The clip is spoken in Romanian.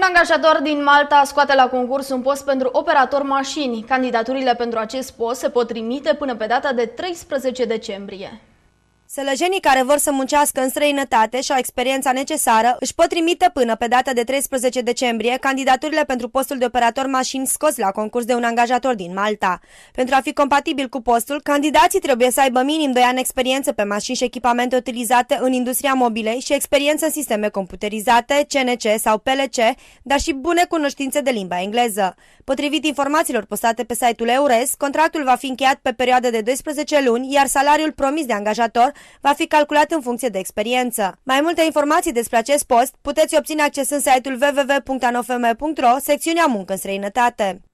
Un angajator din Malta scoate la concurs un post pentru operator mașini. Candidaturile pentru acest post se pot trimite până pe data de 13 decembrie. Sălăjenii care vor să muncească în străinătate și au experiența necesară își pot trimite până pe data de 13 decembrie candidaturile pentru postul de operator mașini scos la concurs de un angajator din Malta. Pentru a fi compatibil cu postul, candidații trebuie să aibă minim 2 ani experiență pe mașini și echipamente utilizate în industria mobilei și experiență în sisteme computerizate, CNC sau PLC, dar și bune cunoștințe de limba engleză. Potrivit informațiilor postate pe site-ul EURES, contractul va fi încheiat pe perioadă de 12 luni, iar salariul promis de angajator va fi calculat în funcție de experiență. Mai multe informații despre acest post puteți obține accesând site-ul www.anofm.ro, secțiunea Muncă în străinătate.